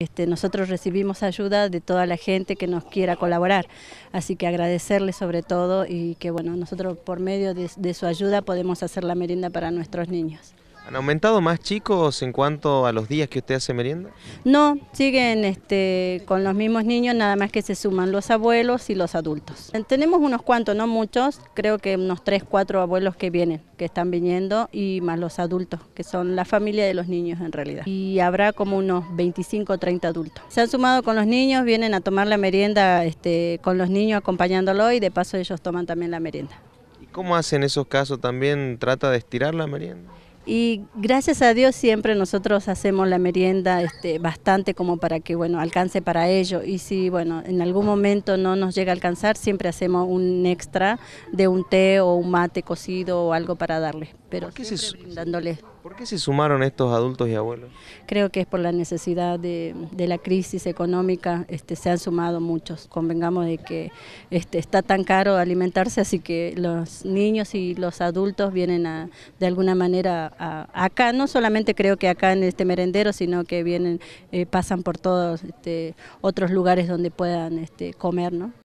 Este, nosotros recibimos ayuda de toda la gente que nos quiera colaborar, así que agradecerle sobre todo y que bueno, nosotros por medio de, de su ayuda podemos hacer la merienda para nuestros niños. ¿Han aumentado más chicos en cuanto a los días que usted hace merienda? No, siguen este, con los mismos niños, nada más que se suman los abuelos y los adultos. Tenemos unos cuantos, no muchos, creo que unos tres, cuatro abuelos que vienen, que están viniendo, y más los adultos, que son la familia de los niños en realidad. Y habrá como unos 25 o 30 adultos. Se han sumado con los niños, vienen a tomar la merienda este, con los niños acompañándolo y de paso ellos toman también la merienda. ¿Y cómo hacen esos casos? ¿También trata de estirar la merienda? Y gracias a Dios siempre nosotros hacemos la merienda este, bastante como para que bueno alcance para ello. Y si bueno en algún momento no nos llega a alcanzar, siempre hacemos un extra de un té o un mate cocido o algo para darles pero ¿Por qué se, ¿Por qué se sumaron estos adultos y abuelos? Creo que es por la necesidad de, la crisis económica, este, se han sumado muchos. Convengamos de que este, está tan caro alimentarse, así que los niños y los adultos vienen de alguna manera acá, no solamente creo que acá en este merendero, sino que vienen, eh, pasan por todos este, otros lugares donde puedan comer, ¿no?